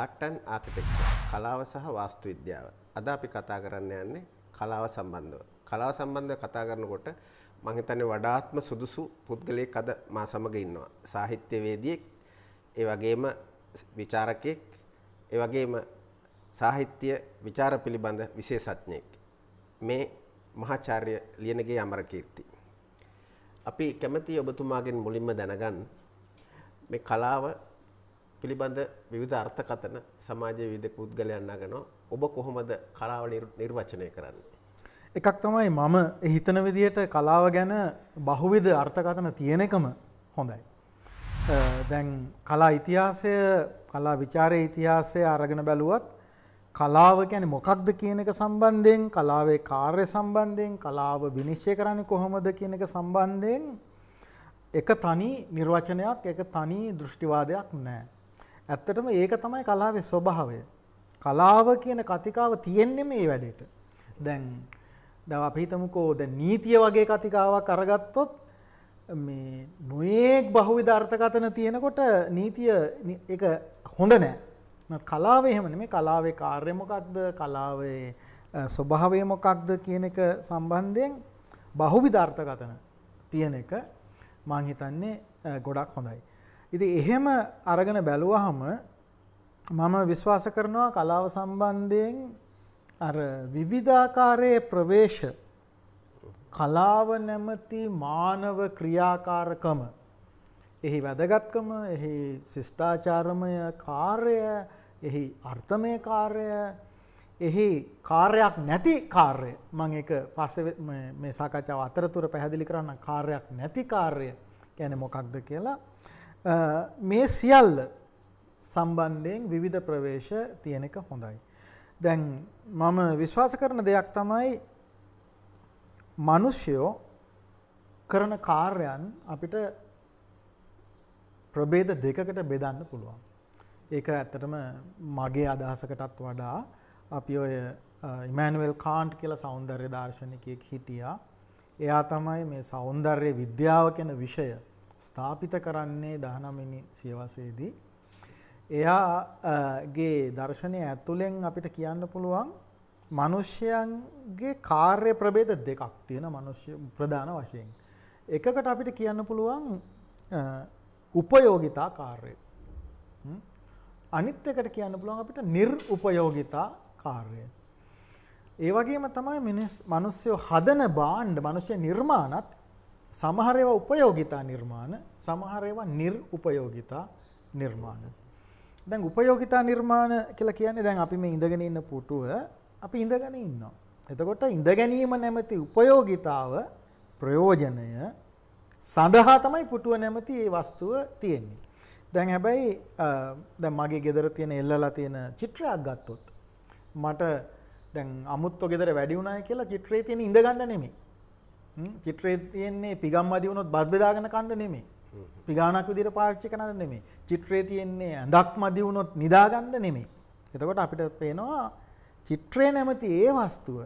ආටන් architecture කලාව සහ වාස්තු විද්‍යාව. අද අපි කතා කරන්න යන්නේ කලාව සම්බන්ධව. කලාව සම්බන්ධව කතා කරනකොට මං හිතන්නේ වඩාත්ම සුදුසු පුද්ගලයෙක් අද මා සමග ඉන්නවා. සාහිත්‍යවේදියෙක්, ඒ වගේම විචාරකයෙක්, ඒ වගේම සාහිත්‍ය විචාර පිළිබඳ විශේෂඥයෙක්. මේ මහාචාර්ය ලියනගේ අමරකීර්ති. අපි කැමති ඔබතුමාගෙන් මුලින්ම දැනගන්න මේ කලාව පිළිබඳ විවිධ අර්ථකතන සමාජයේ විවිධ පුද්ගලයන් නගනවා. ඔබ කොහොමද කලාව නිර්වචනය කරන්නේ? එකක් තමයි මම හිතන විදිහට කලාව ගැන බහුවිධ අර්ථකතන තියෙන එකම හොඳයි. දැන් කලා ඉතිහාසය කලා විචාරය ඉතිහාසය අරගෙන බැලුවත් කලාව ගැන මොකක්ද කියන එක සම්බන්ධයෙන් කලාවේ කාර්ය සම්බන්ධයෙන් කලාව විනිශ්චය කරන්නේ කොහොමද කියන එක සම්බන්ධයෙන් එක තනි නිර්වචනයක් එක තනි දෘෂ්ටිවාදයක් නැහැ. ඇත්තටම ඒක තමයි කලාවේ ස්වභාවය. කලාව කියන කතිකාව තියෙන්නේ මේ වැඩේට. දැන් දැන් අපි හිතමුකෝ දැන් නීතිය වගේ කතිකාවක් අරගත්තොත් මේ නොයේක් බහුවිධ අර්ථකථන තියෙනකොට නීතිය ඒක හොඳ නෑ. කලාව එහෙම නෙමෙයි කලාවේ කාර්යය මොකක්ද කලාවේ ස්වභාවය මොකක්ද කියන එක සම්බන්ධයෙන් බහුවිධ අර්ථකථන තියෙන එක මං හිතන්නේ ගොඩක් හොඳයි. ඉතින් එහෙම අරගෙන බැලුවහම මම විශ්වාස කරනවා කලාව සම්බන්ධයෙන් අර විවිධාකාරයේ ප්‍රවේශ කලාව නැමැති මානව ක්‍රියාකාරකම එහි වැදගත්කම එහි ශිෂ්ටාචාරමය කාර්ය එහි අර්ථමය කාර්ය එහි කාර්යක් නැති කාර්ය මං ඒක පස්සේ මේ සාකච්ඡාව අතරතුර පැහැදිලි කරන්න කාර්යක් නැති කාර්ය කියන්නේ මොකක්ද කියලා මේ සියල්ල සම්බන්ධයෙන් විවිධ ප්‍රවේශ තියෙන එක හොඳයි. දැන් මම විශ්වාස කරන දෙයක් තමයි මිනිස්සුયો කරන කාර්යයන් අපිට ප්‍රභේද දෙකකට බෙදන්න පුළුවන්. ඒක ඇත්තටම මගේ අදහසකටත් වඩා අපි ඔය ඉමෑනුවෙල් කාන්ට් කියලා సౌందර්ය දාර්ශනිකයෙක් හිටියා. එයා තමයි මේ సౌందර්ය විද්‍යාව කියන විෂය ස්ථාපිත කරන්නේ 19 වෙනි සියවසේදී. එයාගේ දර්ශනය ඇතුළෙන් අපිට කියන්න පුළුවන් මිනිස්යන්ගේ කාර්ය ප්‍රභේද දෙකක් තියෙන මිනිස්ය ප්‍රධාන වශයෙන්. එකකට අපිට කියන්න පුළුවන් උපයෝගිතා කාර්යය. අනිත් එකට කියන්න පුළුවන් අපිට නිර්උපයෝගිතා කාර්යය. ඒ වගේම තමයි මිනිස් මිනිස්සු හදන බාණ්ඩ මිනිස් නිර්මාණත් සමහර ඒවා උපයෝගිතා නිර්මාණ, සමහර ඒවා නිර්උපයෝගිතා නිර්මාණ. දැන් උපයෝගිතා නිර්මාණ කියලා කියන්නේ දැන් අපි මේ ඉඳගෙන ඉන්න පුටුව අපි ඉඳගෙන ඉන්නවා. එතකොට ඉඳ ගැනීම නැමැති උපයෝගිතාව ප්‍රයෝජනය සඳහා තමයි පුටුව නැමැති මේ වස්තුව තියෙන්නේ. දැන් හැබැයි දැන් මගේ ගෙදර තියෙන එල්ලලා තියෙන චිත්‍රයක් ගත්තොත් මට දැන් අමුත්තු ගෙදර වැඩි වුණායි කියලා චිත්‍රයේ තියෙන ඉඳ ගන්න නෙමෙයි. චිත්‍රයේ තියෙන්නේ පිගම්මදි වුණොත් බත් බෙදාගෙන කන්න නෙමෙයි. පිගානක් විදිහට පාවිච්චි කරන්න නෙමෙයි. චිත්‍රයේ තියෙන්නේ ඇඳක් මදි වුණොත් නිදා ගන්න නෙමෙයි. එතකොට අපිට පේනවා චිත්‍රය නැමැති ඒ වස්තුව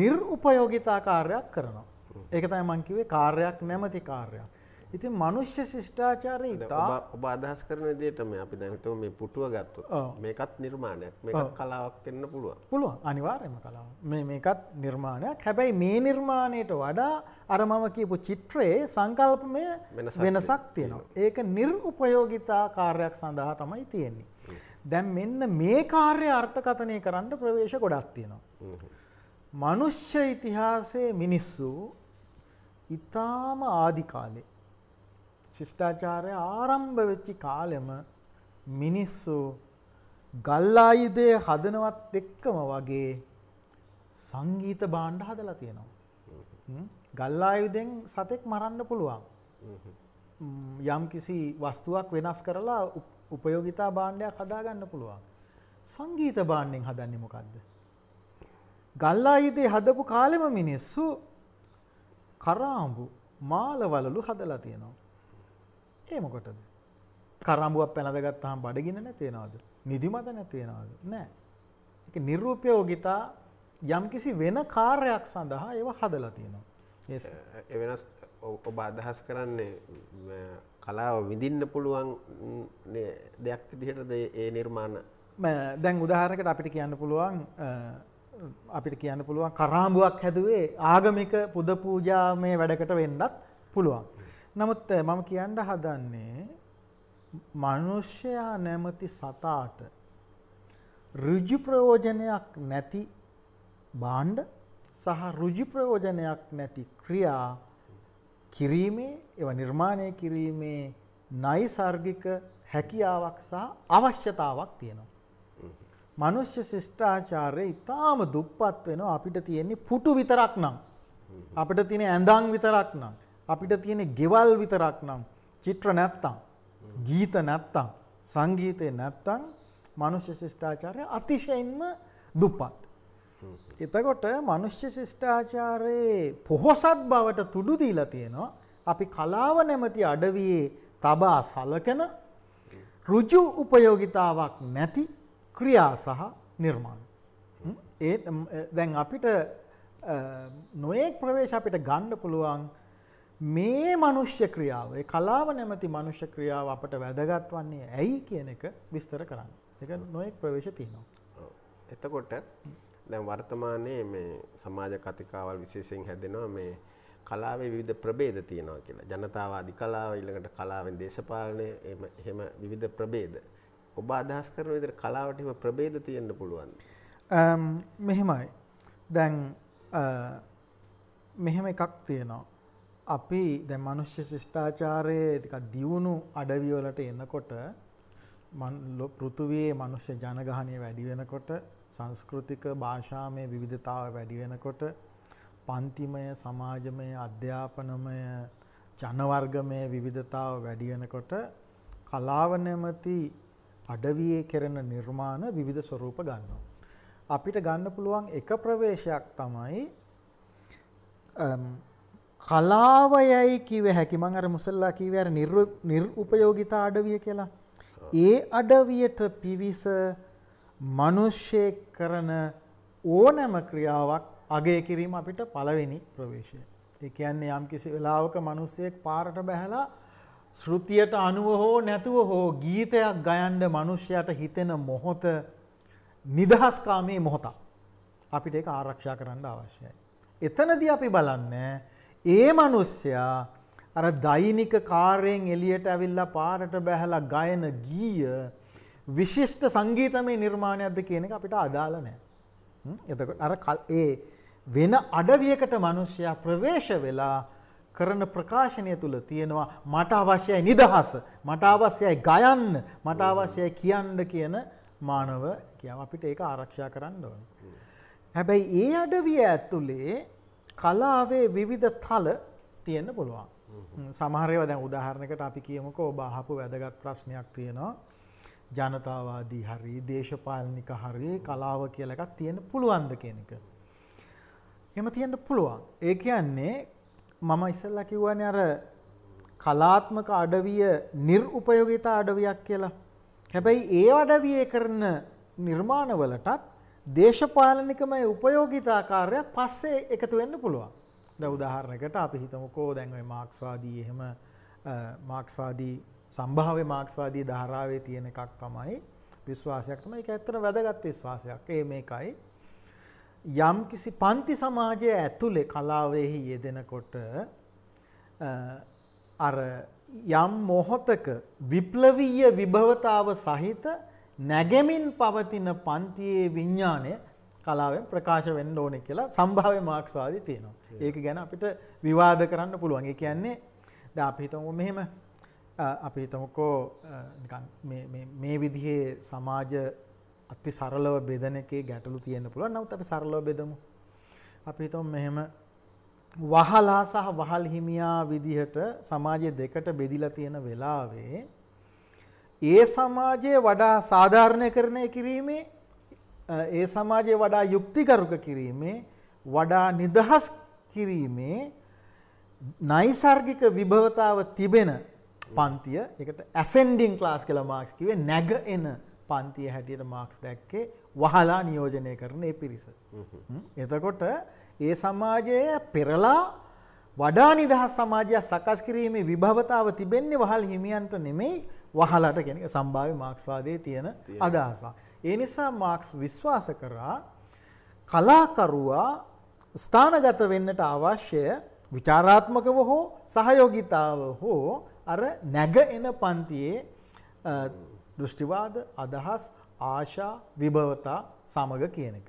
නිර්උපයෝගිතා කාර්යයක් කරනවා. ඒක තමයි මම කිව්වේ කාර්යයක් නැමැති කාර්යයක්. ඉතින් මනුෂ්‍ය ශිෂ්ඨාචාරය ඉතා ඔබ අදහස් කරන විදිහටම අපි දැන් හිතමු මේ පුටුව ගත්තොත් මේකත් නිර්මාණයක් මේකත් කලාවක් වෙන්න පුළුවන්. පුළුවන් අනිවාර්යයෙන්ම කලාවක්. මේ මේකත් නිර්මාණයක්. හැබැයි මේ නිර්මාණයට වඩා අර මම කියපු චිත්‍රයේ සංකල්පමය වෙනසක් තියෙනවා. ඒක නිර්උපයෝගිතා කාර්යයක් සඳහා තමයි තියෙන්නේ. දැන් මෙන්න මේ කාර්ය අර්ථකථනය කරන්න ප්‍රවේශ ගොඩක් තියෙනවා. මනුෂ්‍ය ඉතිහාසයේ මිනිස්සු ඊටාම ආදි කාලේ ශිෂ්ඨාචාරය ආරම්භ වෙච්චි කාලෙම මිනිස්සු ගල්ලායිදේ හදනවත් එක්කම වගේ සංගීත භාණ්ඩ හදලා තියෙනවා. ගල්ලායුදෙන් සතෙක් මරන්න පුළුවන්. යම් කිසි වස්තුවක් වෙනස් කරලා උපයෝගිතා භාණ්ඩයක් හදාගන්න පුළුවන්. සංගීත භාණ්ඩෙන් හදන්නේ මොකද්ද? ගල්ලායිදේ හදපු කාලෙම මිනිස්සු කරාඹු මාලවලලු හදලා තියෙනවා. ඒ මොකටද කරම්බුවක් පැළඳගත්තාම් බඩගින්න නැතිේනවද නිදිමත නැතිවෙනවද නෑ එක නිර්රූපයෝගිතා යම්කිසි වෙන කාර්යක් සඳහා ඒව හදලා තියෙනවා එවෙනස් ඔබ අදහස් කරන්නේ කලාව විඳින්න පුළුවන් දෙයක් විදිහටද ඒ නිර්මාණ දැන් උදාහරකට අපිට කියන්න පුළුවන් අපිට කියන්න පුළුවන් කරාම්බුවක් හැදුවේ ආගමික පුද පූජා මේ වැඩකට වෙන්නත් පුළුවන්. නමුත් මම කියන්න හදන්නේ මිනිස්සයා නැමැති සතාට ඍජු ප්‍රයෝජනයක් නැති භාණ්ඩ සහ ඍජු ප්‍රයෝජනයක් නැති ක්‍රියා කිරීමේ ඒවා නිර්මාණය කිරීමේ නයිසાર્ගික හැකියාවක් සහ අවශ්‍යතාවක් තියෙනවා. මනුෂ්‍ය ශිෂ්ටාචාරය ඊටාම දුප්පත් වෙනවා අපිට තියෙන්නේ පුටු විතරක් නම් අපිට තියෙන ඇඳන් විතරක් නම් අපිට තියෙන ගෙවල් විතරක් නම් චිත්‍ර නැත්තම් ගීත නැත්තම් සංගීතය නැත්තං මනුෂ්‍ය ශිෂ්ඨාචාරය අතිශයින්ම දුපත්. එතකොට මනුෂ්‍ය ශිෂ්ඨාචාරයේ පොහොසත් බවට තුඩු දීලා තියෙනවා අපි කලාව නැමති අඩවියේ තබා සලකන රුජු උපයෝගිතාවක් නැති ක්‍රියා සහ නිර්මාණ. ඒ දැන් අපිට නොයෙක් ප්‍රවේශ අපිට ගණ්ඩ පුළුවන් මේ මනුෂ්‍ය ක්‍රියාව කලාව නැමති මනුෂ්‍ය ක්‍රියාව අපට වැදගත් වන්නේ ඇයි කියන එක විස්තර කරන්න එක නොයෙක් ප්‍රවේශ තියෙනවා. එතකොට දැන් වර්තමානයේ මේ සමාජ කතිකාවල් විශේෂයෙන් හැදෙනවා මේ කලාවේ විවිධ ප්‍රභේද තියෙනවා කියලා. ජනතාවාදී කලාව ඊළඟට කලාවෙන් දේශපාලනය එහෙම විවිධ ප්‍රභේද. ඔබ අදහස් කරන විදිහට කලාවට එහෙම ප්‍රභේද තියෙන්න පුළුවන්. මෙහෙමයි. දැන් මෙහෙම එකක් තියෙනවා. අපි දැ මනුෂ්‍ය ශිෂ්ඨාචාරය ටිකක් දියුණු අඩවිවලට එන්නකොට පෘතුවයේ මනුෂ්‍ය ජනගහනය වැඩි වෙනකොට සංස්කෘතික භාෂාමය විවිධතාව වැඩි වෙනකොට පන්තිමය සමාජමය අධ්‍යාපනමය ජනවර්ගමය විවිධතාව වැඩි වෙනකොට කලාව නැමති අඩවියේ කෙරෙන නිර්මාණ විවිධ ස්වරූප ගන්නවා. අපිට ගන්න පුළුවන් එක ප්‍රවේශයක් තමයි කලාවයයි කිව හැකි මං අර මුසල්ලා කිව අර නිර්උපයෝගිතා අඩවිය කියලා. ඒ අඩවියට පිවිස මිනිස්සෙක් කරන ඕනෑම ක්‍රියාවක් අගය කිරීම අපිට පළවෙනි ප්‍රවේශය. ඒ කියන්නේ යම් කිසි වෙලාවක මිනිස්සෙක් පාරට බැහැලා ශෘතියට අනුව හෝ නැතුව හෝ ගීතයක් ගයන්න මිනිස්සයාට හිතෙන මොහොත නිදහස්කාමී මොහොතක්. අපිට ඒක ආරක්ෂා කරන්න අවශ්‍යයි. එතනදී අපි බලන්නේ ඒ මනුස්සයා අර දෛනික කාර්යෙන් එලියට ඇවිල්ලා පාරට බැහැලා ගයන ගීය විශිෂ්ට සංගීතමය නිර්මාණයක්ද කියන එක අපිට අදාළ නෑ. එතකොට අර ඒ වෙන අඩවියකට මිනිස්සයා ප්‍රවේශ වෙලා කරන ප්‍රකාශනය තුල තියෙනවා මට අවශ්‍යයි නිදහස මට අවශ්‍යයි ගයන්න මට අවශ්‍යයි කියන්න කියන මානව කියාව අපිට ඒක ආරක්ෂා කරන්න ඕනේ. හැබැයි ඒ අඩවිය ඇතුලේ කලාවේ විවිධ තල තියෙන්න පුළුවන්. සමහරයව දැන් උදාහරණකට අපි කියමුකෝ ඔබ අහපු වැදගත් ප්‍රශ්නයක් තියෙනවා. ජනතාවාදී හරි දේශපාලනික හරි කලාව කියලා එකක් තියෙන්න පුළුවන්ද කියන එක. එහෙම තියෙන්න පුළුවන්. ඒ කියන්නේ මම ඉස්සෙල්ලා කිව්වනේ අර කලාත්මක අඩවිය නිර්උපයෝගිතා අඩවියක් කියලා. හැබැයි ඒ අඩවියේ කරන නිර්මාණවලටත් දේශපාලනිකම උපයෝගිතාකාරයක් පස්සේ එකතු වෙන්න පුළුවන්. දැන් උදාහරණයකට අපි හිතමුකෝ දැන් ওই මාක්ස්වාදී එහෙම මාක්ස්වාදී සම්භාව්‍ය මාක්ස්වාදී ධාරාවේ තියෙන එකක් තමයි විශ්වාසයක් තමයි ඒක ඇත්තට වැදගත් විශ්වාසයක්. ඒ මේකයි යම් කිසි පන්ති සමාජය ඇතුලේ කලාවෙහි යෙදෙනකොට අර යම් මොහතක විප්ලවීය විභවතාව සහිත නැගෙමින් පවතින පන්තියේ විඤ්ඥානය කලාවෙන් ප්‍රකාශ වෙන්න ඕනෙ කියලා සම්භාව මාක්ස්වාදී තියෙනවා. ඒක ගැන අපිට විවාද කරන්න පුළුවන්ගේ කියන්නේ ද අපිහිතමු මෙහෙම අපිහිතමුකෝ මේ විදිහේ සමාජ අති සරලව බෙදන එකේ ගැටලු තියෙන පුළුවන් නවත් අපි සරලව බෙදමු. අපිහිතම මෙහෙම වහලා සහ වහල් හිමියා විදිහට සමාජය දෙකට බෙදිලා තියෙන වෙලාවේ ඒ සමාජයේ වඩා සාධාරණීකරණය කිරීමේ ඒ සමාජයේ වඩා යුක්තිකරුක කිරීමේ වඩා නිදහස් කිරීමේ නයිසර්ගික විභවතාව තිබෙන පන්තිය එකට ඇසෙන්ඩිං ක්ලාස් කියලා මාක්ස් කිව්වේ නැග එන පන්තිය හැටියට මාක්ස් දැක්කේ වහලා නියෝජනය කරන ඒ පිරිස. එතකොට ඒ සමාජය පෙරලා වඩා නිදහස් සමාජයක් සකස් කිරීමේ විභවතාව තිබෙන්නේ වහල් හිමියන්ට නෙමෙයි වහලට කෙනෙක සම්භාව්‍ය මාක්ස්වාදයේ තියෙන අදහසක්. ඒ නිසා මාක්ස් විශ්වාස කරා කලාකරුවා ස්ථානගත වෙන්නට අවශ්‍ය විචාරාත්මකව හෝ සහයෝගිතාව හෝ අර නැග එන පන්තියේ දෘෂ්ටිවාද අදහස් ආශා විභවතා සමග කියන එක.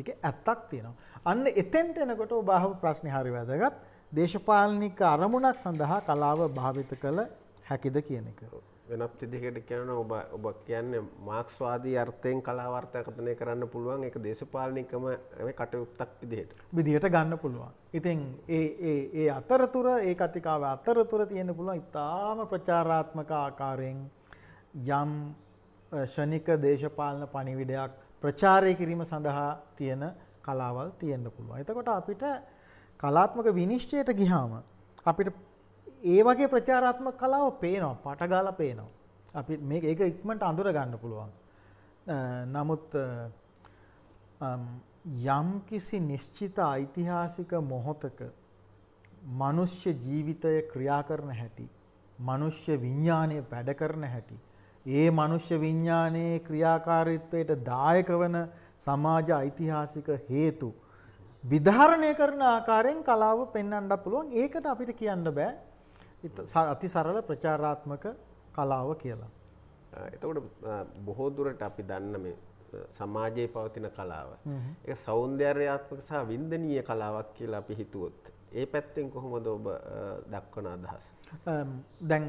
එක ඇත්තක් තියෙනවා. අන්න එතෙන්ට එනකොට බාහව ප්‍රශ්නය හරි වැදගත් දේශපාලනික අරමුණක් සඳහා කලාව භාවිත කළ හැකිද කියන එක. වෙනත් ඉදිකට කියන ඔබ ඔබ කියන්න මාක්ස්වාදී අර්ථයෙන් කලාවර්තකතනය කරන්න පුළුවන් එක දේශපාලනිකම කටයුත්තක් විදිහට විදිහට ගන්න පුළුවන්. ඉතින් ඒ අතරතුර ඒ කතිකාව අතරතුර තියෙන පුළුවන් ඉතාම ප්‍රචාරාත්මක ආකාරයෙන් යම් ෂනික දේශපාලන පණිවිඩයක් ප්‍රචාරය කිරීම සඳහා තියෙන කලාවල් තියෙන්න්න පුළුවන්. එතකොට අපිට කලාත්මක විනිශ්චයට ගිහාම අපිට ඒ වගේ ප්‍රචාරාත්මක කලාව පේනවා පටගාල පේනවා. අපි මේ ඒක ඉක්මට අඳුර ගන්න පුළුවන්. නමුත් යම් කිසි නිශ්චිත ඓතිහාසික මොහොතක මනුෂ්‍ය ජීවිතය ක්‍රියා කරන හැටි මනුෂ්‍ය විඤ්ඥානය වැඩ කරන හැටි. ඒ මනුෂ්‍ය විඤ්ඥානයේ ක්‍රියාකාරීත්වයට දායක වන සමාජ ඓතිහාසික හේතු. විධාරණය කරන ආකාරයෙන් කලාව පෙන්න්නට පුළුවන් ඒකට අපිට කියන්න බෑ අති සරල ප්‍රචාරාත්මක කලාව කියලා. එතකොට බොහෝ දුරට අපි දන්න මේ සමාජයේ පවතින කලාව. ඒක සෞන්දර්යාත්මක සහ වින්දනීය කලාවක් කියලා අපි හිතුවොත් ඒ පැත්තෙන් කොහොමද ඔබ දක්වන අදහස? දැන්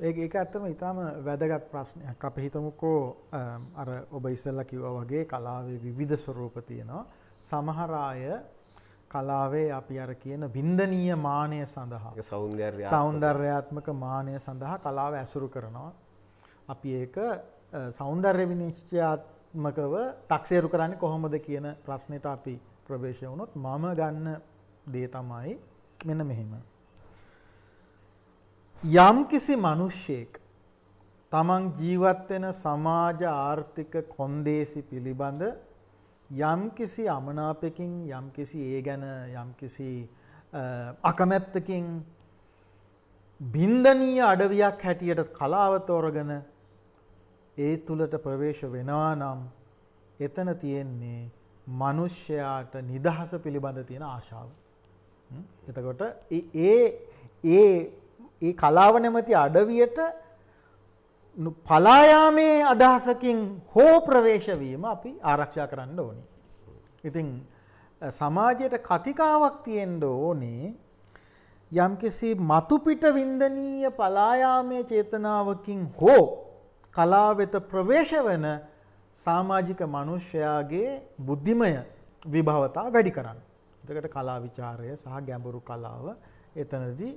ඒක ඇත්තම ඉතාම වැදගත් ප්‍රශ්නයක්. අපි හිතමුකෝ අර ඔබ ඉස්සෙල්ලා කිව්වා වගේ කලාවේ විවිධ ස්වරූප තියෙනවා. සමහර අය කලාවේ අපි අර කියන බින්දනීය මානය සඳහා සෞන්දර්යාත්මක මානය සඳහා කලාව ඇසුරු කරනවා. අපි ඒක සෞන්දර්ය විනිශ්චයාත්මකව තක්සේරු කරන්නේ කොහොමද කියන ප්‍රශ්නෙට අපි ප්‍රවේශය වුණොත් මම ගන්න දේ තමයි මෙන්න මෙහෙම. යම් කිසි මිනිස්සෙක් තමන් ජීවත් වෙන සමාජ ආර්ථික කොන්දේසි පිළිබඳ යම්කිසි අමනාපකින් යම්කිසි ඒ ගැන යම්කිසි අකමැත්තකින් බින්දනීය අඩවියක් හැටියට කලාව තෝරගෙන ඒ තුලට ප්‍රවේශ වෙනවා නම් එතන තියෙන්නේ මිනිස්යාට නිදහස පිළිබඳ තියෙන ආශාව. එතකොට ඒ ඒ ඒ කලාව නැමැති අඩවියට පලායාමේ අදහසකින් හෝ ප්‍රවේශවීම අපි ආරක්ෂා කරන්න ඕනි. ඉතින් සමාජයට කතිකාවක් තියෙන්ඩ ඕනේ යම්කිසි මතුපිට වින්දනීය පලායාමය චේතනාවකින් හෝ කලාවෙත ප්‍රවේශ වන සාමාජික මනුෂ්‍යයාගේ බුද්ධිමය විභවතා වැඩි කරන්න. එතකට කලා විචාරය සහ ගැඹුරු කලාව එතනදී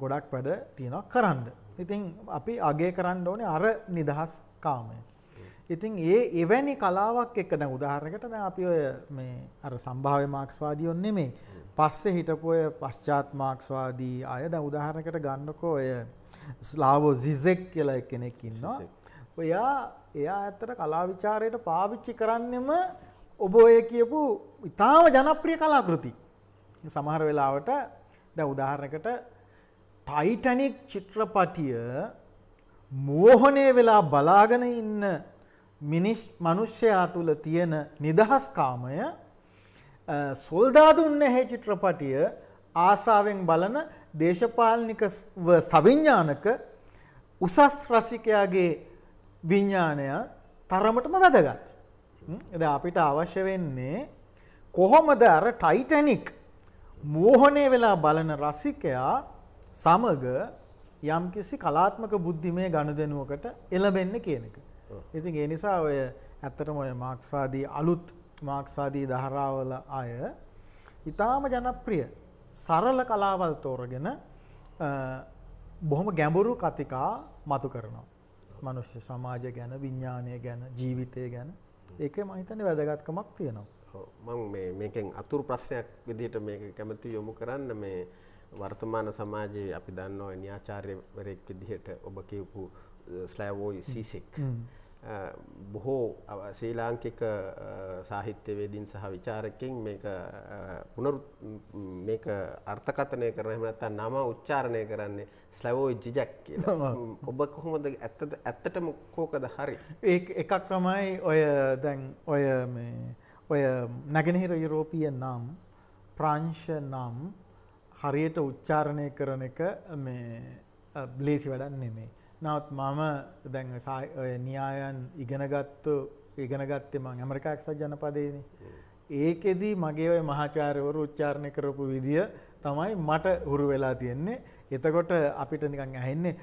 ගොඩක් වැඩ තියෙනක් කරන්න. ඉතින් අපි අගේ කරන්න ඕනේ අර නිදහස් කාමය. ඉතින් ඒ එවැනි කලාවක් එක්ක දැන් උදාහරණයකට දැන් අපි ඔය මේ අර සම්භාව්‍ය මාක්ස්වාදීයෝ නෙමෙයි. පස්සේ හිටපු ඔය පශ්චාත් මාක්ස්වාදී අය දැන් උදාහරණයකට ගන්නකෝ ඔය ස්ලාවෝ සිසෙක් කියලා කෙනෙක් ඉන්නවා. ඔයා එයා ඇත්තට කලා විචාරයට පාවිච්චි කරන්නෙම ඔබ ඔය කියපු ඉතාම ජනප්‍රිය කලාකෘති. සමහර වෙලාවට දැන් උදාහරණයකට ටයිටනික් චිත්‍රපටිය මෝහනය වෙලා බලාගෙන ඉන්න මිනිස් මනුෂ්‍යයා තුළ තියෙන නිදහස්කාමය සොල්දාදුන්න හැ චිත්‍රපටිය ආසාවෙන් බලන දේශපාලනික සවිඤ්ඥානක උසස් රසිකයාගේ විඤ්ඥානය තරමටම වැදගත්. එද අපිට අවශ්‍ය වෙන්නේ කොහොමද අර ටයිටැනික් මෝහනය වෙලා බලන රසිකයා සමග යම්කිසි කලාත්මක බුද්ධිමය ගණදෙනුවකට එළබෙන්න කියන එක. ඉතින් ඒ නිසා ඔය ඇත්තටම ඔය මාක්ස්වාදී අලුත් මාක්ස්වාදී ධාරාවල අය ඊටාම ජනප්‍රිය සරල කලාවල් තෝරගෙන බොහොම ගැඹුරු කතිකා මතු කරනවා. මනුෂ්‍ය සමාජය ගැන, විඥානය ගැන, ජීවිතය ගැන. ඒකේ මම හිතන්නේ වැදගත්කමක් තියෙනවා. මම මේ මේකෙන් අතුරු ප්‍රශ්නයක් විදිහට මේක කැමති යොමු කරන්න මේ වර්තමාන සමාජයේ අපි දන්නවා න්‍යාචාර්යවරයෙක් විදිහට ඔබ කියපු ස්ලෑවෝයි සීසෙක් බොහෝ ශ්‍රී ලාංකික සාහිත්‍යවේදීන් සහ ਵਿਚාරකෙන් මේක මේක අර්ථකථනය කරන එහෙම නැත්නම් නම උච්චාරණය කරන්නේ ස්ලවෝයි ජිජක් කියලා. ඔබ කොහොමද ඇත්තද ඇත්තටම කෝකද හරි? එකක් තමයි ඔය දැන් ඔය මේ ඔය නැගෙනහිර යුරෝපියන් නම් ප්‍රංශ නම් හරියට උච්චාරණය කරන එක මේ ලේසි වැඩක් නෙමෙයි. නවත් මම දැන් න්‍යායන් ඉගෙනගත්තු ඉගෙනගත්තේ මං ඇමරිකා එක්සත් ජනපදයේනේ. ඒකෙදි මගේ ඔය මහාචාර්යවරු උච්චාරණය කරපු විදිය තමයි මට හුරු වෙලා තියෙන්නේ. එතකොට අපිට නිකන් ඇහෙන්නේ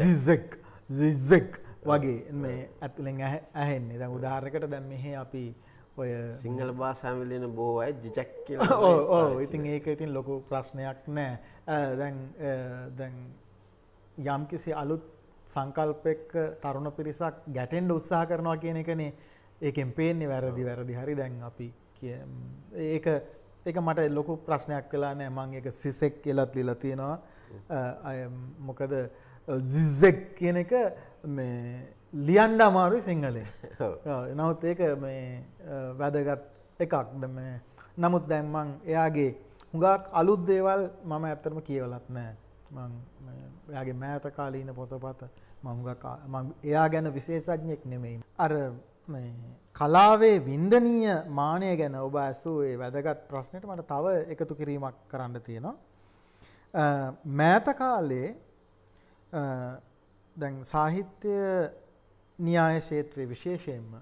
ජිසෙක් ජිසෙක් වගේ මේ ඇතුලෙන් ඇහෙන්නේ. දැන් උදාහරණයකට දැන් මෙහි අපි ඔය සිංහල බාසාමිලයන බෝ අයි ජිජැක් කියල ඕ ඉතින් ඒක ඉතින් ලොකු ප්‍රශ්නයක් නෑ දැන් දැන් යම්කිසි අලුත් සංකල්පෙක් තරුණ පිරිසක් ගැටෙන්ඩ උත්සාහ කරනවා කියන එකනේ ඒකෙන් පේන්නේ වැරදි වැරදි හරි දැන් අපි කිය ඒක ඒක මට ලොකු ප්‍රශ්නයක් කලා නෑ මං එක සිසෙක් කියලත් ලිල තියෙනවා මොකද ජිස්සෙක් කියන එක මේ ලියන්ඩ අමාරුයි සිංහලේ නවත් ඒක මේ වැදගත් එකක්දම නමුත් දැම්මං එයාගේ හුඟක් අලුත් දේවල් මම ඇත්තරම කියවලත් නෑ එයාගේ මෑත කාලීන පොතපත මංගක් එයා ගැන විශේෂඥයෙක් නෙමෙයි අර කලාවේ වින්දනීය මානය ගැන ඔබ ඇසුවේ වැදගත් ප්‍රශ්නයට මට තව එකතු කිරීමක් කරන්න තියෙනවා මෑත කාලේ දැන් සාහිත්‍ය න්‍යාය ක්ෂේත්‍රයේ විශේෂයෙන්ම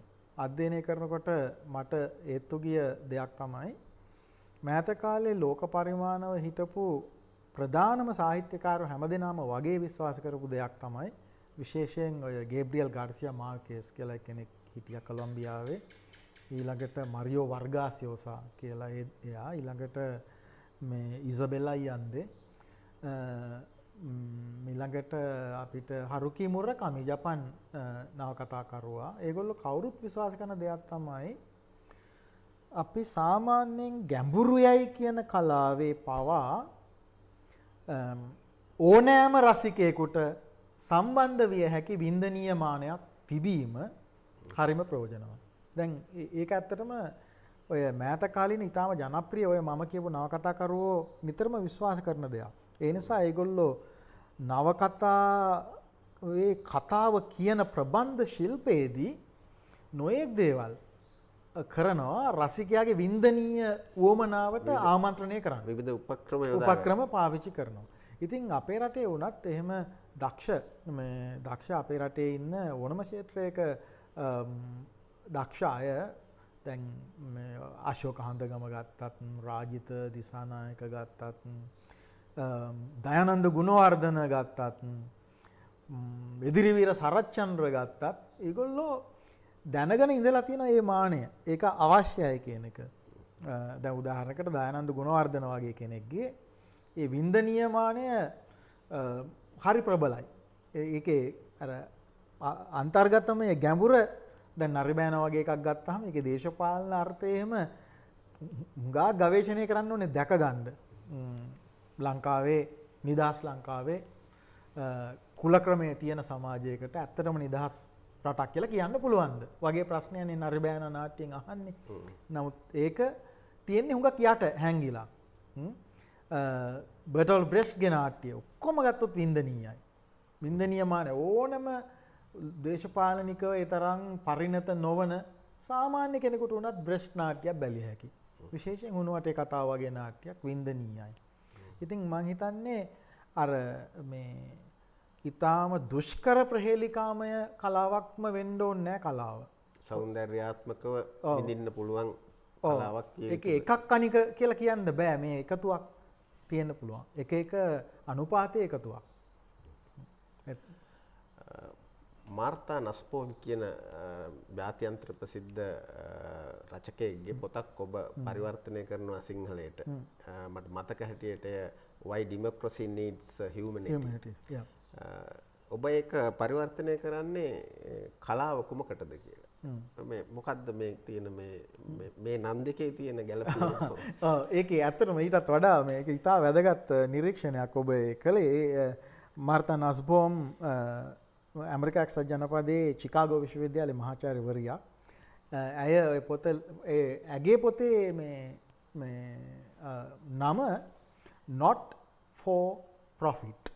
අධ්‍යයනය කරනකොට මට ඒත්තු ගිය දෙයක් තමයි මෑත කාලේ ලෝක පරිමාණව හිටපු ප්‍රධානම සාහිත්‍යකාරු හැමදෙනාම වගේ විශ්වාස කරපු දෙයක් තමයි විශේෂයෙන් ඔය ගේබ්‍රියල් ගාර්සියා මාර්කේස් කියලා කෙනෙක් හිටියා කොලොම්බියාවේ ඊළඟට මරියෝ වර්ගාසියෝසා කියලා එයා ඊළඟට මේ ඉසබෙලා යන්දේ මිළඟට අපිට හරුකි මුරකමි ජපන් නවකතාකරුවා ඒගොල්ලෝ කවුරුත් විශ්වාස කරන දෙයක් තමයි අපි සාමාන්‍යයෙන් ගැඹුරු යයි කියන කලාවේ පවා ඕනෑම රසිකයෙකුට සම්බන්ධ විය හැකි වින්දනීය මානයක් තිබීම හරිම ප්‍රයෝජනවත්. දැන් ඒක ඇත්තටම ඔය මෑත කාලින ඉතාම ජනප්‍රිය ඔය මම කියපු නවකතාකරුවෝ නිතරම විශ්වාස කරන දෙයක්. ඒ නිසා ඒගොල්ලෝ නවකතාවේ කතාව කියන ප්‍රබන්ධ ශිල්පයේදී නොයෙක් දේවල් කරනවා රසිකයාගේ වින්දනීය වුවමනාවට ආමන්ත්‍රණය කරන්න විධ උපක්‍රම උපක්‍රම පාවිච්චි කරනවා. ඉතින් අපේ රටේ වනත් එහෙම දක්ෂ දක්ෂ අපේ රටේ ඉන්න ඕනම ශේත්‍රයක දක්ෂාය දැන් අශෝක හඳ ගම ගත්තත් රාජිත දිසානායක ගත්තත් දයනන්ද ගුණවර්ධන ගත්තත් එදිරිවීර සරච්චන්ද්‍ර ගත්තත් ඒගොල්ලෝ දැනගෙන ඉඳලා තියෙන මේ මාණය ඒක අවශ්‍යයි කියන එක. දැන් උදාහරණයකට දයනන්ද ගුණවර්ධන වගේ කෙනෙක්ගේ ඒ වින්දනීය මාණය හරි ප්‍රබලයි. ඒකේ අර අන්තර්ගතම ගැඹුර දැන් නරිබෑන වගේ එකක් ගත්තාම ඒකේ දේශපාලන අර්ථය එහෙම ගා ගවේෂණය කරන්න ඕනේ දැක ගන්න. ලංකාවේ නිදහස් ලංකාවේ කුලක්‍රමය තියෙන සමාජයකට ඇත්තටම නිදහස් රටක් කියලා කියන්න පුළුවන්ද වගේ ප්‍රශ්නයනේ නරිබෑන නාට්‍යෙන් අහන්නේ නමුත් ඒක තියෙන්නේ හුඟක් යට හැංගිලා බටල් බ්‍රෙස්් ගෙනාට්‍යය ඔක්කොම ගත්තොත් විින්දනීයයි විින්දනියමාන ඕනම දේශපාලනිකව එතරම් පරිණත නොවන සාමාන්‍ය කෙනෙකුට වනත් බ්‍රෙස්් නාට්‍යයක් බැලි හැකි විශේෂෙන් හුණුවට කතාවගේ නාට්‍යයක් විින්දනීයයි ඉතින් මං හිතන්නේ අර මේ ඊටාම දුෂ්කර ප්‍රහේලිකාමය කලාවක්ම වෙන්න ඕනේ නෑ කලාව. సౌందర్యාත්මකව විඳින්න පුළුවන් කලාවක් ඒක එකක් අනික කියලා කියන්න බෑ මේ එකතුවක් තියෙන්න පුළුවන්. එක එක අනුපාතයේ එකතුවක්. මාර්තා නස්පෝන් කියන eh, ජාතියන්ත්‍ර ප්‍රසිද්ධ eh, රචකයගේ පොතක් ඔබ පරිවර්තනය කරනවා සිංහලයට eh, මට මතක හැටියට වයි ඩිමක්‍රසි නීඩ්ස් හමන ඔබ ඒ පරිවර්තනය කරන්නේ කලාව කුමකටද කියලා මොකක්ද මේ තියෙන මේ නම් දෙකේ තියෙන ගැල ඒක ඇත්තටම ඊටත් වඩා මේක ඉතා වැදගත් නිරීක්ෂණයක් ඔබ කළේ මර්තා නස්බෝම් ඇමරිකාක් සජ්ජනපදයේ චිකාගෝ විශ්වවිද්‍යාල මහාචාරවරයා ඇය පොත ඇගේ පොතේ නම not for profit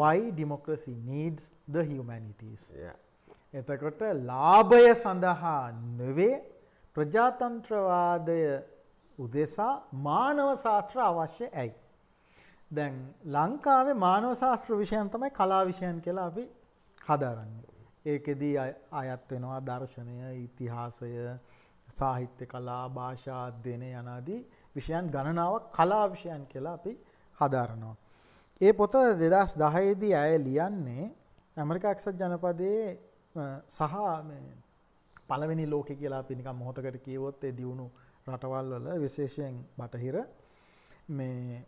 why democracy needs the humanities එතකොට ලාභය සඳහා නොවේ ප්‍රජාතන්ත්‍රවාදය උදෙසා මානව ශාස්ත්‍ර අවශ්‍ය ඇයි දැන් ලංකාවේ මානව ශාස්ත්‍ර විෂයන් තමයි කලා විෂයන් කියලා අපි හදාරන්නේ. ඒකෙදී අයත් වෙනවා දර්ශනය, ඉතිහාසය, සාහිත්‍ය කලා, භාෂා අධ්‍යයනය යනාදී විෂයන් ගණනාවක් කලා විෂයන් කියලා අපි හදාරනවා. ඒ පොත 2010 දී අය ලියන්නේ ඇමරිකා එක්සත් ජනපදයේ සහ පළවෙනි ලෝකෙ කියලා අපි නිකන් මොහොතකට කියවොත් ඒ දියුණු රටවල් වල විශේෂයෙන් බටහිර මේ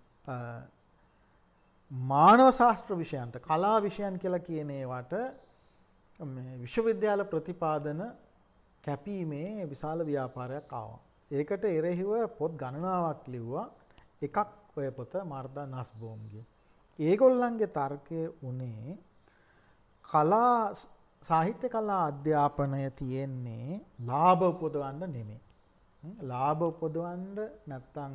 මානව ශාස්ත්‍ර විෂයන්ට කලා විෂයන් කියලා කියන ඒවාට විශ්වවිද්‍යාල ප්‍රතිපාදන කැපීමේ විශාල ව්‍යාපාරයක් ආවා. ඒකට එරෙහිව පොත් ගණනාවක් ලිව්වා. එකක් ඔය පොත මාර්දා නස්බෝම්ගේ. ඒගොල්ලන්ගේ තර්කය වුණේ කලා සාහිත්‍ය කලා අධ්‍යාපනය තියෙන්නේ ලාභ උපදවන්න නෙමේ. ලාභ උපදවන්න නැත්තම්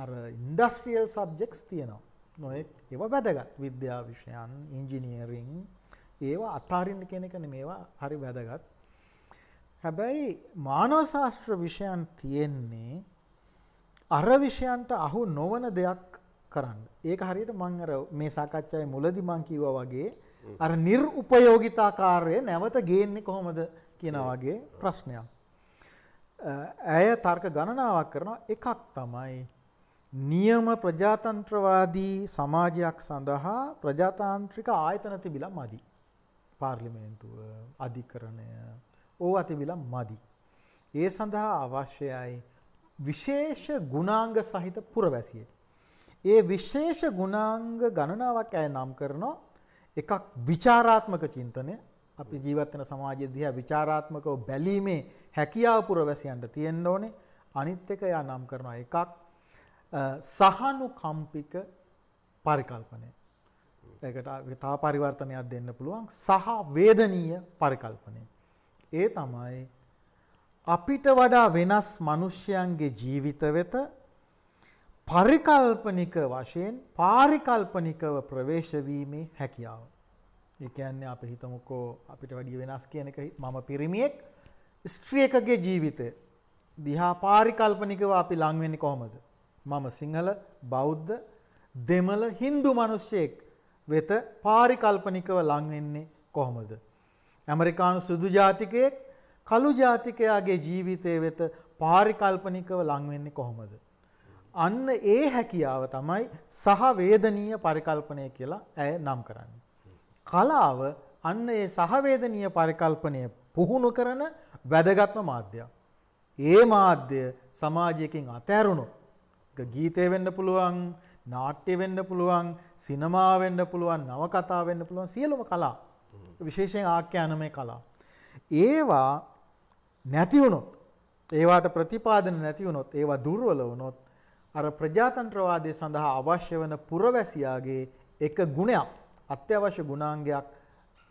අර ඉන්ඩස්ට්‍රියල් සබ්ජෙක්ට්ස් තියෙනවා. නොයෙක් ඒව වැදගත් විද්‍යා විෂයන් ඉංජිනීරිං ඒවා අතාරින්න කියන එක මේවා හරි වැදගත්. හැබැයි මානව ශාස්ත්‍ර විෂයන් තියෙන්නේ අර විෂයන්ට අහු නොවන දෙයක් කරන්න. ඒක හරියට මම අර මේ සාකච්ඡාවේ මුලදී මම කිව්වා වගේ අර නිර්උපයෝගිතා කාර්යය නැවත ගේන්නේ කොහොමද කියන වගේ ප්‍රශ්නයක්. ඇය තර්ක ගණනාවක් කරනවා එකක් තමයි නියම ප්‍රජාතන්ත්‍රවාදී සමාජයක් සඳහා ප්‍රජාතාන්ත්‍රික ආයතන තිබිලා මදි. පාර්ලිමේන්තුව, අධිකරණය ඕවා තිබිලා මදි. ඒ සඳහා අවශ්‍යයි විශේෂ ගුණාංග සහිත පුරවැසියෙක්. ඒ විශේෂ ගුණාංග ගණනාවක් ඇය නම් කරනවා. එකක් ਵਿਚਾਰාත්මක චින්තනය අපි ජීවත් වෙන සමාජය දිහා ਵਿਚਾਰාත්මකව බැලීමේ හැකියාව පුරවැසියන්ට තියෙන්න ඕනේ. අනිත් එක යා නම් කරනවා එකක් සහනුකම්පික පරිකල්පනය. ඒකට තා පරිවර්තනයක් දෙන්න පුළුවන් සහ වේදනීය පරිකල්පනය. ඒ තමයි අපිට වඩා වෙනස් මනුෂ්‍යයන්ගේ ජීවිත වෙත පරිකල්පනික වශයෙන් පාරිකල්පනිකව ප්‍රවේශවීමේ හැකියාව. එකන්නේ අප හිතමුකෝ අපිට වැඩිය වෙනස් කියන එක මම පිරිමියෙක් ස්ත්‍රියකගේ ජීවිතය දිහා පාරිකල්පනිකව අපි ලංවෙනි කොහොමද. මම සිංහල බෞද්ධ දෙමළ හින්දු මිනිස්සෙක් වෙත පාරිකල්පනිකව ලං වෙන්නේ කොහොමද? ඇමරිකානු සුදු ජාතිකයෙක් කළු ජාතිකයාගේ ජීවිතය වෙත පාරිකල්පනිකව ලං වෙන්නේ කොහොමද? අන්න ඒ හැකියාව තමයි සහ වේදනීය පරිකල්පනය කියලා ඇය නම් කරන්නේ. කලාව අන්න ඒ සහ වේදනීය පරිකල්පනය පුහුණු කරන වැදගත්ම මාධ්‍යයක්. ඒ මාධ්‍ය සමාජයකින් අතෑරුණොත් ගීතය වෙන්න පුළුවන් නාට්‍ය වෙන්න පුළුවන් සිනමා වෙන්න පුළුවන් නවකතා වෙන්න පුළුවන් සියලුම කලා විශේෂයෙන් ආඛ්‍යානමය කලා. ඒවා නැති වුණොත් ඒවාට ප්‍රතිපාදන නැති වුණොත් ඒවා දුර්වල වුණොත් අර ප්‍රජාතන්ත්‍රවාදය සඳහා අවශ්‍ය වන පුරවැසියාගේ එක ගුණයක් අත්‍යවශ්‍ය ගුණාංගයක්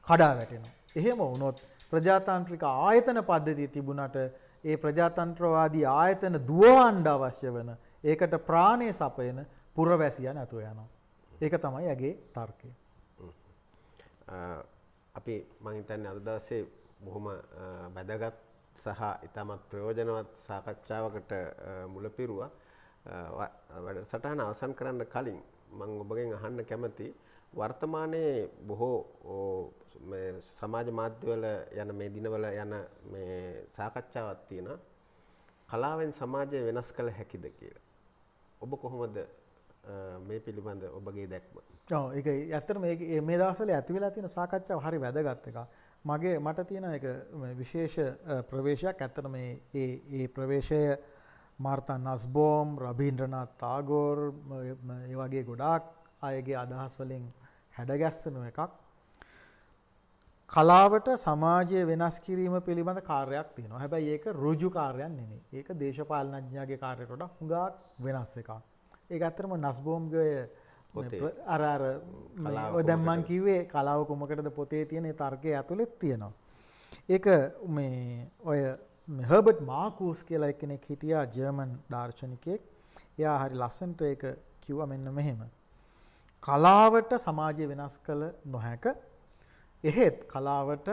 කඩා වැටෙනවා. එහෙම වුණොත් ප්‍රජාතාන්ත්‍රික ආයතන පද්ධතිය තිබුණට ඒ ප්‍රජාතන්ත්‍රවාදී ආයතන දුවවන්න අවශ්‍ය වන ඒකට ප්‍රාණය සපයන පුරවැසියන් ඇතුව යනවා. ඒක තමයි ඇගේ තර්කය. අපි මංහිතන්න අදදාසේ බොහොම බැදගත් සහ ඉතාමත් ප්‍රයෝජනවත් සාකච්ඡාවකට මුල පිරුවා සටහන අවසන් කරන්න කලින් මං ඔබගෙන් අහන්න කැමති වර්තමානයේ බොහෝ සමාජ මාධ්‍යවල යන මේ දිනවල යන මේ සාකච්ඡාවක් තියෙන කලාවෙන් සමාජය වෙනස් කළ හැකිද කියලා. ඔබ කොහොමද මේ පිළිබඳ ඔබගේ දැක්ම ඔව එක ඇත්තර මේ මේ දවසල ඇතිවෙලා තියෙන සාකච්ඡාව හරි වැදගත් එක මගේ මට තියෙන එක විශේෂ ප්‍රවේශයක් ඇත්තන මේ ඒ ප්‍රවේශය මාර්තා නස්බෝම් රබීන්ද්‍රනාත් තාගෝර් ඒ වගේ ගොඩාක් අයගේ අදහස් වලින් හැඩගැස්සනු එකක් කලාවට සමාජය වෙනස් කිරීම පිළිබඳ කාර්යයක් තියෙනවා. හැබැයි ඒක ඍජු කාර්යයක් නෙමෙයි. ඒක දේශපාලනඥයාගේ කාර්යයට වඩා හුඟක් වෙනස් එකක්. ඒක ඇත්තටම නස්බෝම්ගේ අර අර ඔය දැන් මං කිව්වේ කලාව කොමකටද පොතේ තියෙන ඒ තර්කය ඇතුළෙත් තියෙනවා. ඒක මේ ඔය හර්බර්ට් මාකූස් කියලා එක්කෙනෙක් හිටියා ජර්මන් දාර්ශනිකයෙක්. එයා හරි ලස්සනට ඒක කිව්වා මෙන්න මෙහෙම. කලාවට සමාජය වෙනස් කළ නොහැක එහෙත් කලාවට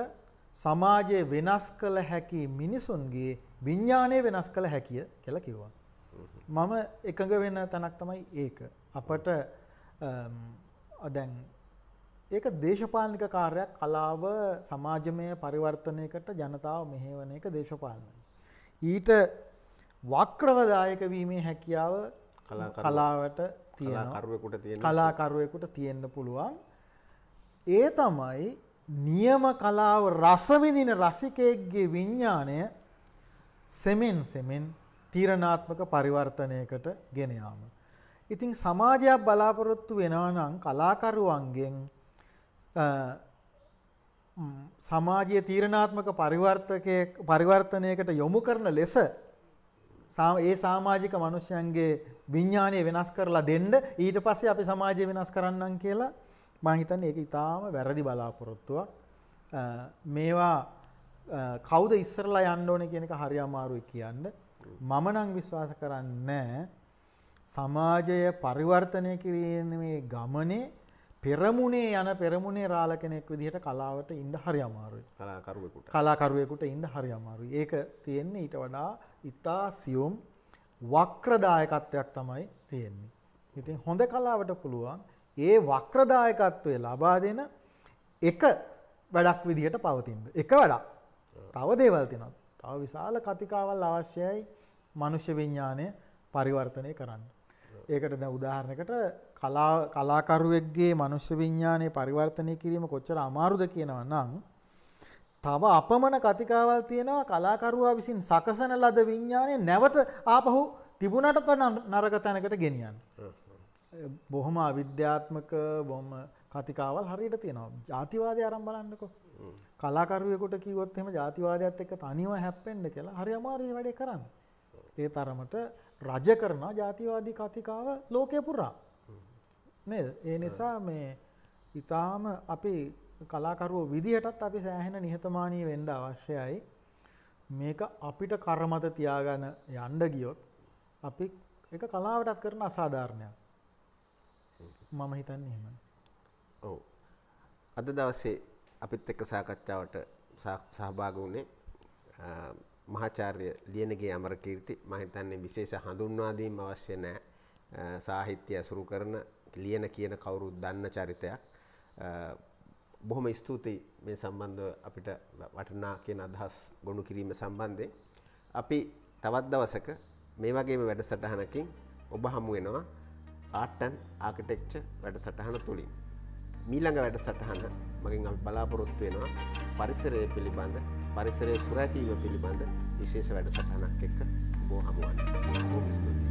සමාජයේ වෙනස් කළ හැකි මිනිසුන්ගේ විඥානය වෙනස් කළ හැකිය කියලා කිව්වා. මම එකඟ වෙන තැනක් තමයි ඒක. අපට දැන් ඒක දේශපාලනික කාර්යයක් කලාව සමාජමය පරිවර්තනයකට ජනතාව මෙහෙවන එක දේශපාලන. ඊට වක්‍රවදායක වීමේ හැකියාව කලාවට තියෙන කලාකරුවෙකුට තියෙන්න පුළුවන්. ඒ තමයි නියම කලාව රසවිදින රසිකයෙක්ගේ විඤ්ඥානය සෙමෙන් සෙමෙන් තීරණාත්මක පරිවර්තනයකට ගෙනයාම. ඉතිං සමාජයක් බලාපොරොත්තු වෙනවනං කලාකරුවන්ගෙන් සමාජය තීරණාත්මක පරිවර්තනයකට යොමු කරන ලෙස ඒ සාමාජික මනුෂ්‍යයන්ගේ විඤ්ඥානය වෙනස් කරලා දෙන්න ඊට පස්සේ අපි සමාජය වෙනස් කරන්නන් කියලා මහිතන් ඒක ඉතාම වැරදි බලාපොරොත්තුවක් මේවා කවුද ඉස්සරලා යන්න ඕන කියනක හරි අමාරුයි කියන්න මම නං විශ්වාස කරන්න සමාජය පරිවර්තනය කිරීමේ ගමනේ පෙරමුණේ යන පෙරමුණේ රාල කෙනෙක් විදිහට කලාවට ඉන්ඩ හරි අමාරුයි කලාකරුවෙකුට කලාකරුවෙකුට ඉන්ඩ හරි අමාරු ඒක තියෙන්නේ ඊට වඩා ඉතා සියුම් වක්‍රදායකත්වයක් තමයි තියෙන්නේ. ඉතින් හොඳ කලාවට පුළුවන් ඒ වක්‍රදායකත්වය ලබා දෙන එක වැඩක් විදිහට පවතින්න. එක වැඩක් තව දේවල් තිනොත් තව විශාල කතිකාවල් අවශ්‍යයි මනුෂ්‍ය විඤ්ඥානය පරිවර්තනය කරන්න. ඒකට ද උදාහරණකට කලාකරුවෙක්ගේ මනුෂ්‍ය විඤ්ඥානය පරිවර්තනය කිරීම කොච්චර අමාරුද කියනව නම් තව අපමණ කතිකාවල් තියෙනවා කලාකරුවා විසින් සකසන ලද විඤ්ඥානය නැවත ආපහු තිබුණට ප නරක තැනකට ගෙනියන්න. බොහොම අවිද්‍යාත්මක බොම කතිකාවල් හරියට තියෙනවා ජාතිවාදය අරම් බලන්නකො කලාකරුවෙකුට කිවොත් එම ජාතිවාදයක්ත් එක තනිව හැප්පෙන්ඩ කියලා හරි අමාරී වැඩේ කරන්න. ඒ තරමට රජ කරන ජාතිවාදී කතිකාව ලෝකය පුරා. නේද ඒ නිසා මේ ඉතාම අපි කලාකරුව විදිහටත් අපි සෑහෙන නිහතමානී වෙන්ඩ අවශ්‍යයි මේක අපිට කරමත තියාගන යන්ඩ ගියොත් අපි එක කලාවටත් කරන අසාධාරණයක් මම හිතන්නේ එහෙම. ඔව්. අද දවසේ අපිත් එක්ක සාකච්ඡාවට සහභාග වුණේ මහාචාර්ය ලියනගේ අමරකීර්ති මම හිතන්නේ විශේෂ හඳුන්වා දීම අවශ්‍ය නැහැ. සාහිත්‍ය අසුරු කරන ලියන කියන කවුරුත් දන්න චරිතයක්. බොහොම ස්තුතියි මේ සම්බන්ධව අපිට වටිනා කියන අදහස් ගොනු කිරීම සම්බන්ධයෙන්. අපි තවත් දවසක මේ වගේම වැඩසටහනකින් ඔබ හමු වෙනවා. ආටන් ආකටෙක්ච වැඩසටහන තුළින්. මීළඟ වැඩ සටහන මගින් අප බලාපොරොත්තු වෙනවා පරිසරය පිළිබඳ පරිසරය සුරැකීම පිළිබඳ විශේෂ වැඩ සටහනක් එක්ක බෝ හමුවන් ස්තුතියි.